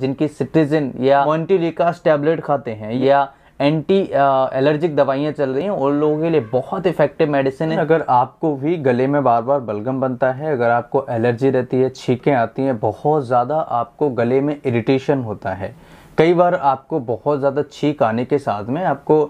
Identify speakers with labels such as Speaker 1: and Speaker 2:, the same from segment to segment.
Speaker 1: जिनकी सिटीजन या मोन्टीरिकास टैबलेट खाते हैं या एंटी एलर्जिक दवाइयाँ चल रही हैं उन लोगों के लिए बहुत इफेक्टिव मेडिसिन है अगर आपको भी गले में बार बार बलगम बनता है अगर आपको एलर्जी रहती है छीकें आती हैं बहुत ज़्यादा आपको गले में इरिटेशन होता है कई बार आपको बहुत ज़्यादा छीक आने के साथ में आपको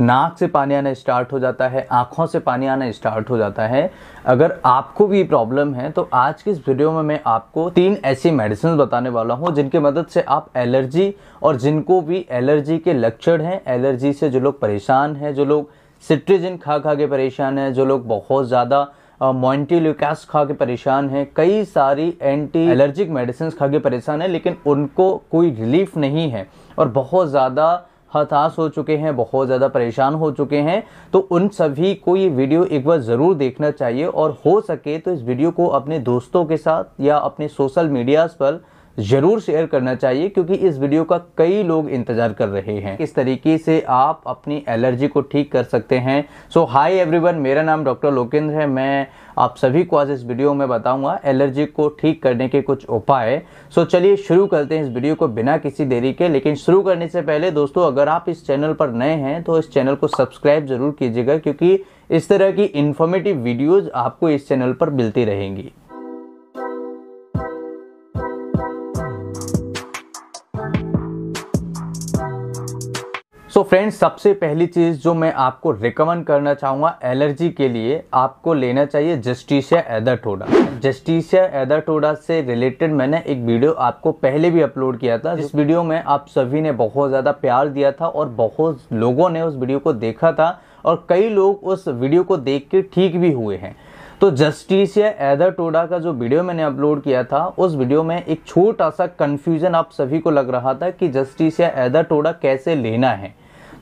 Speaker 1: नाक से पानी आना स्टार्ट हो जाता है आँखों से पानी आना स्टार्ट हो जाता है अगर आपको भी प्रॉब्लम है तो आज के इस वीडियो में मैं आपको तीन ऐसी मेडिसिन बताने वाला हूँ जिनकी मदद से आप एलर्जी और जिनको भी एलर्जी के लक्षण हैं एलर्जी से जो लोग परेशान हैं जो लोग सिट्रीजिन खा खा के परेशान हैं जो लोग बहुत ज़्यादा मोन्टीलिकास खा के परेशान हैं कई सारी एंटी एलर्जिक मेडिसिन खा के परेशान हैं लेकिन उनको कोई रिलीफ नहीं है और बहुत ज़्यादा हताश हो चुके हैं बहुत ज़्यादा परेशान हो चुके हैं तो उन सभी को ये वीडियो एक बार ज़रूर देखना चाहिए और हो सके तो इस वीडियो को अपने दोस्तों के साथ या अपने सोशल मीडियाज़ पर ज़रूर शेयर करना चाहिए क्योंकि इस वीडियो का कई लोग इंतज़ार कर रहे हैं इस तरीके से आप अपनी एलर्जी को ठीक कर सकते हैं सो हाई एवरीवन मेरा नाम डॉक्टर लोकेंद्र है मैं आप सभी को आज इस वीडियो में बताऊंगा एलर्जी को ठीक करने के कुछ उपाय सो चलिए शुरू करते हैं इस वीडियो को बिना किसी देरी के लेकिन शुरू करने से पहले दोस्तों अगर आप इस चैनल पर नए हैं तो इस चैनल को सब्सक्राइब जरूर कीजिएगा क्योंकि इस तरह की इन्फॉर्मेटिव वीडियोज़ आपको इस चैनल पर मिलती रहेंगी सो so फ्रेंड्स सबसे पहली चीज़ जो मैं आपको रिकमेंड करना चाहूँगा एलर्जी के लिए आपको लेना चाहिए टोडा एदाटोडा एदर टोडा से रिलेटेड मैंने एक वीडियो आपको पहले भी अपलोड किया था जिस वीडियो में आप सभी ने बहुत ज़्यादा प्यार दिया था और बहुत लोगों ने उस वीडियो को देखा था और कई लोग उस वीडियो को देख के ठीक भी हुए हैं तो जस्टिस या एदर टोडा का जो वीडियो मैंने अपलोड किया था उस वीडियो में एक छोटा सा कन्फ्यूज़न आप सभी को लग रहा था कि जस्टिस या एदर टोडा कैसे लेना है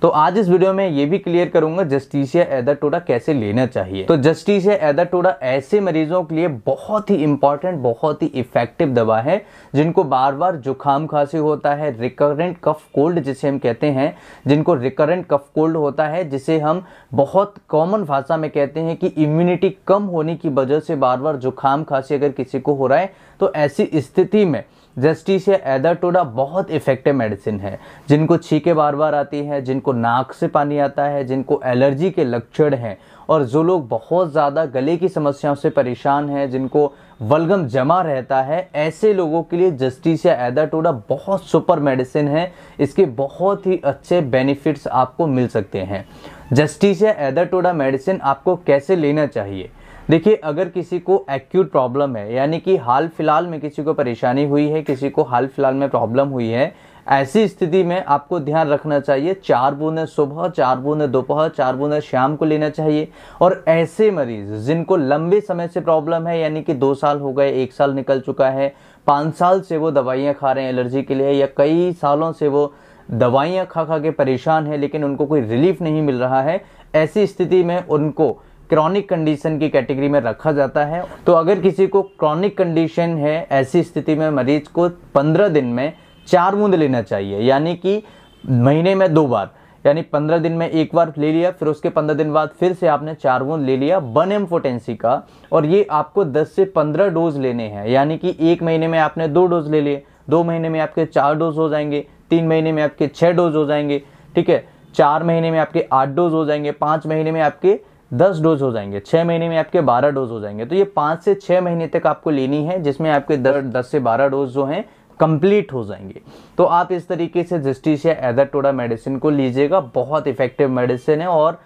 Speaker 1: तो आज इस वीडियो में ये भी क्लियर करूंगा जस्टिसिया एदर टोडा कैसे लेना चाहिए तो जस्टिसिया टोडा ऐसे मरीजों के लिए बहुत ही इंपॉर्टेंट बहुत ही इफेक्टिव दवा है जिनको बार बार जुकाम खांसी होता है रिकरेंट कफ कोल्ड जिसे हम कहते हैं जिनको रिकरेंट कफ कोल्ड होता है जिसे हम बहुत कॉमन भाषा में कहते हैं कि इम्यूनिटी कम होने की वजह से बार बार जुकाम खांसी अगर किसी को हो रहा है तो ऐसी स्थिति में जस्टिस या एदाटोडा बहुत इफेक्टिव मेडिसिन है जिनको छीके बार बार आती है जिनको नाक से पानी आता है जिनको एलर्जी के लक्षण हैं और जो लोग बहुत ज़्यादा गले की समस्याओं से परेशान हैं जिनको वलगम जमा रहता है ऐसे लोगों के लिए जस्टिस या एदाटोडा बहुत सुपर मेडिसिन है इसके बहुत ही अच्छे बेनिफिट्स आपको मिल सकते हैं जस्टिस या एदाटोडा मेडिसिन आपको कैसे लेना चाहिए देखिए अगर किसी को एक्यूट प्रॉब्लम है यानी कि हाल फिलहाल में किसी को परेशानी हुई है किसी को हाल फिलहाल में प्रॉब्लम हुई है ऐसी स्थिति में आपको ध्यान रखना चाहिए चार बूंदे सुबह चार बूंदे दोपहर चार बूंदे शाम को लेना चाहिए और ऐसे मरीज जिनको लंबे समय से प्रॉब्लम है यानी कि दो साल हो गए एक साल निकल चुका है पाँच साल से वो दवाइयाँ खा रहे हैं एलर्जी के लिए या कई सालों से वो दवाइयाँ खा खा के परेशान है लेकिन उनको कोई रिलीफ नहीं मिल रहा है ऐसी स्थिति में उनको क्रॉनिक कंडीशन की कैटेगरी में रखा जाता है तो अगर किसी को क्रॉनिक कंडीशन है ऐसी स्थिति में मरीज को पंद्रह दिन में चार बूंद लेना चाहिए यानी कि महीने में दो बार यानी पंद्रह दिन में एक बार ले लिया फिर उसके पंद्रह दिन बाद फिर से आपने चार बूंद ले लिया वन एम फोटेंसी का और ये आपको दस से पंद्रह डोज लेने हैं यानी कि एक महीने में आपने दो डोज ले लिए दो महीने में आपके चार डोज हो जाएंगे तीन महीने में आपके छः डोज हो जाएंगे ठीक है चार महीने में आपके आठ डोज हो जाएंगे पाँच महीने में आपके दस डोज हो जाएंगे छः महीने में आपके बारह डोज हो जाएंगे तो ये पाँच से छः महीने तक आपको लेनी है जिसमें आपके दस दस से बारह डोज जो हैं कंप्लीट हो जाएंगे तो आप इस तरीके से जिस्टिस या टोडा मेडिसिन को लीजिएगा बहुत इफेक्टिव मेडिसिन है और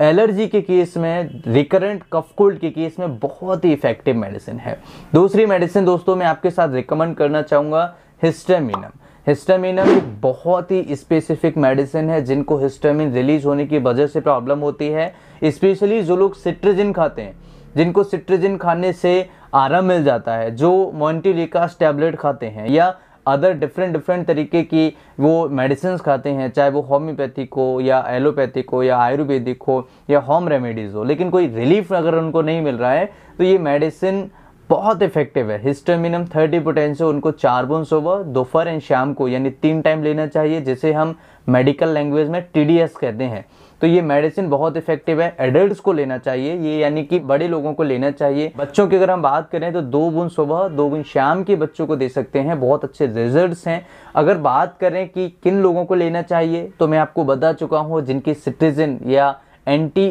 Speaker 1: एलर्जी के केस में रिकरेंट कफ कोल्ड के केस में बहुत ही इफेक्टिव मेडिसिन है दूसरी मेडिसिन दोस्तों मैं आपके साथ रिकमेंड करना चाहूँगा हिस्टेमिनम हिस्टामिनम एक बहुत ही स्पेसिफिक मेडिसिन है जिनको हिस्टामिन रिलीज होने की वजह से प्रॉब्लम होती है स्पेशली जो लोग सिट्रिजिन खाते हैं जिनको सिट्रिजिन खाने से आराम मिल जाता है जो मोन्टिलिकास टैबलेट खाते हैं या अदर डिफरेंट डिफरेंट तरीके की वो मेडिसिन खाते हैं चाहे वो होम्योपैथिक हो या एलोपैथिक हो या आयुर्वेदिक हो या होम रेमेडीज़ हो लेकिन कोई रिलीफ अगर उनको नहीं मिल रहा है तो ये मेडिसिन बहुत इफेक्टिव है हिस्टोमिनम थर्टी पोटेंशियो उनको चार बुन सुबह दोपहर एंड शाम को यानी तीन टाइम लेना चाहिए जिसे हम मेडिकल लैंग्वेज में टी कहते हैं तो ये मेडिसिन बहुत इफेक्टिव है एडल्ट को लेना चाहिए ये यानी कि बड़े लोगों को लेना चाहिए बच्चों की अगर हम बात करें तो दो बूंद सुबह दो बुन शाम के बच्चों को दे सकते हैं बहुत अच्छे रिजल्ट हैं अगर बात करें कि किन लोगों को लेना चाहिए तो मैं आपको बता चुका हूँ जिनकी सिटीजन या एंटी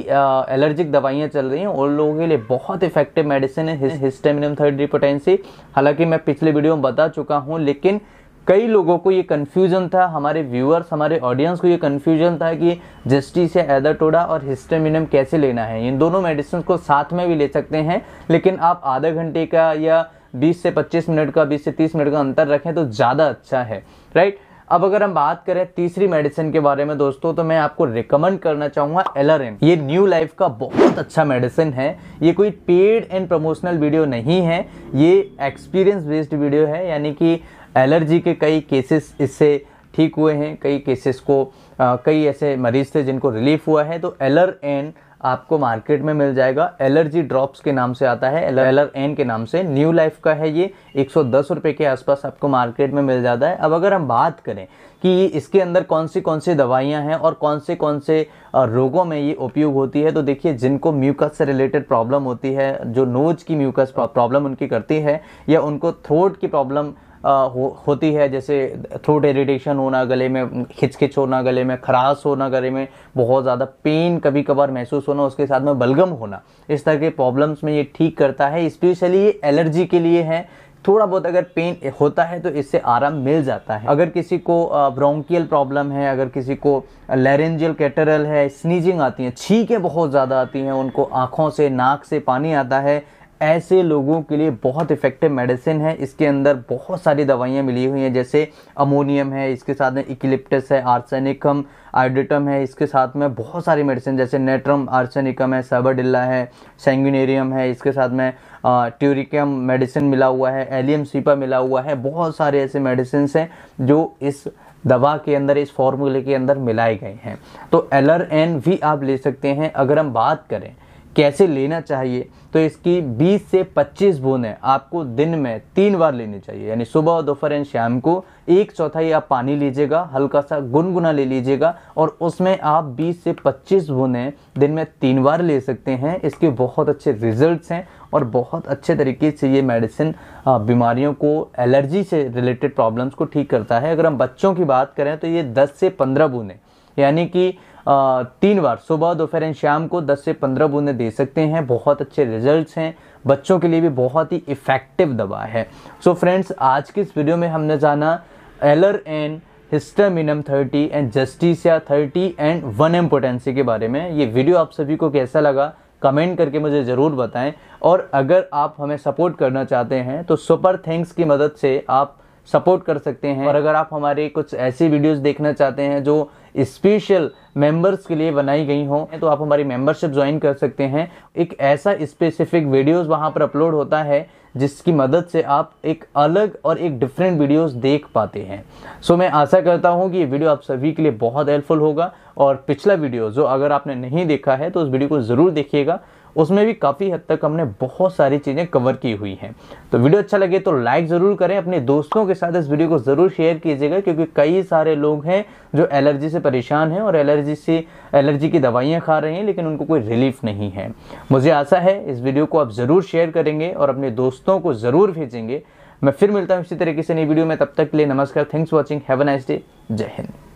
Speaker 1: एलर्जिक दवाइयाँ चल रही हैं उन लोगों के लिए बहुत इफेक्टिव मेडिसिन है हिस्टेमिनियम थर्ड डिपोटेंसी हालांकि मैं पिछले वीडियो में बता चुका हूँ लेकिन कई लोगों को ये कन्फ्यूजन था हमारे व्यूअर्स हमारे ऑडियंस को ये कन्फ्यूजन था कि जस्टिस या एदाटोडा और हिस्टेमिनियम कैसे लेना है इन दोनों मेडिसिन को साथ में भी ले सकते हैं लेकिन आप आधे घंटे का या 20 से 25 मिनट का 20 से 30 मिनट का अंतर रखें तो ज़्यादा अच्छा है राइट right? अब अगर हम बात करें तीसरी मेडिसिन के बारे में दोस्तों तो मैं आपको रिकमेंड करना चाहूँगा एलरिन ये न्यू लाइफ का बहुत अच्छा मेडिसिन है ये कोई पेड एंड प्रमोशनल वीडियो नहीं है ये एक्सपीरियंस बेस्ड वीडियो है यानी कि एलर्जी के कई केसेस इससे ठीक हुए हैं कई केसेस को आ, कई ऐसे मरीज थे जिनको रिलीफ हुआ है तो एलर एंड आपको मार्केट में मिल जाएगा एलर्जी ड्रॉप्स के नाम से आता है एलर एन के नाम से न्यू लाइफ का है ये एक सौ के आसपास आपको मार्केट में मिल जाता है अब अगर हम बात करें कि इसके अंदर कौन सी कौन सी दवाइयाँ हैं और कौन से कौन से रोगों में ये उपयोग होती है तो देखिए जिनको म्यूकस से रिलेटेड प्रॉब्लम होती है जो नोज की म्यूकस प्रॉब्लम उनकी करती है या उनको थ्रोट की प्रॉब्लम हो, होती है जैसे थ्रोट इरिटेशन होना गले में खिचखिच होना गले में खराश होना गले में बहुत ज़्यादा पेन कभी कभार महसूस होना उसके साथ में बलगम होना इस तरह के प्रॉब्लम्स में ये ठीक करता है स्पेशली ये एलर्जी के लिए है थोड़ा बहुत अगर पेन होता है तो इससे आराम मिल जाता है अगर किसी को ब्रोंकियल प्रॉब्लम है अगर किसी को लेरेंजियल कैटरल है स्नीजिंग आती है छींकें बहुत ज़्यादा आती हैं उनको आँखों से नाक से पानी आता है ऐसे लोगों के लिए बहुत इफ़ेक्टिव मेडिसिन है इसके अंदर बहुत सारी दवाइयाँ मिली हुई हैं जैसे अमोनियम है इसके साथ में इक्लिप्टस है आर्सेनिकम आइडिटम है इसके साथ में बहुत सारी मेडिसिन जैसे नेट्रम आर्सेनिकम है सबरडिल्ला है सेंगुनेरियम है इसके साथ में ट्यूरिकम मेडिसिन मिला हुआ है एलियम सीपा मिला हुआ है बहुत सारे ऐसे मेडिसिन हैं जो इस दवा के अंदर इस फॉर्मूले के अंदर मिलाए गए हैं तो एल आर एन भी आप ले सकते हैं अगर हम बात करें कैसे लेना चाहिए तो इसकी 20 से 25 बूंदें आपको दिन में तीन बार लेनी चाहिए यानी सुबह दोपहर एंड शाम को एक चौथाई आप पानी लीजिएगा हल्का सा गुनगुना ले लीजिएगा और उसमें आप 20 से 25 बूंदें दिन में तीन बार ले सकते हैं इसके बहुत अच्छे रिजल्ट्स हैं और बहुत अच्छे तरीके से ये मेडिसिन बीमारियों को एलर्जी से रिलेटेड प्रॉब्लम्स को ठीक करता है अगर हम बच्चों की बात करें तो ये दस से पंद्रह बूंदें यानी कि तीन बार सुबह दोपहर एंड शाम को 10 से 15 बूंदें दे सकते हैं बहुत अच्छे रिजल्ट्स हैं बच्चों के लिए भी बहुत ही इफ़ेक्टिव दवा है सो so फ्रेंड्स आज की इस वीडियो में हमने जाना एलर and histaminum 30 and justicia 30 and one M potency के बारे में ये वीडियो आप सभी को कैसा लगा कमेंट करके मुझे ज़रूर बताएं और अगर आप हमें सपोर्ट करना चाहते हैं तो सुपर थैंक्स की मदद से आप सपोर्ट कर सकते हैं और अगर आप हमारे कुछ ऐसी वीडियोस देखना चाहते हैं जो स्पेशल मेंबर्स के लिए बनाई गई हों तो आप हमारी मेंबरशिप ज्वाइन कर सकते हैं एक ऐसा स्पेसिफिक वीडियोस वहां पर अपलोड होता है जिसकी मदद से आप एक अलग और एक डिफरेंट वीडियोस देख पाते हैं सो so, मैं आशा करता हूं कि ये वीडियो आप सभी के लिए बहुत हेल्पफुल होगा और पिछला वीडियो जो अगर आपने नहीं देखा है तो उस वीडियो को ज़रूर देखिएगा उसमें भी काफ़ी हद तक हमने बहुत सारी चीज़ें कवर की हुई हैं तो वीडियो अच्छा लगे तो लाइक ज़रूर करें अपने दोस्तों के साथ इस वीडियो को ज़रूर शेयर कीजिएगा क्योंकि कई सारे लोग हैं जो एलर्जी से परेशान हैं और एलर्जी से एलर्जी की दवाइयाँ खा रहे हैं लेकिन उनको कोई रिलीफ नहीं है मुझे आशा है इस वीडियो को आप ज़रूर शेयर करेंगे और अपने दोस्तों को ज़रूर भेजेंगे मैं फिर मिलता हूँ इसी तरीके से नई वीडियो में तब तक के लिए नमस्कार thanks watching have nice day जय हिंद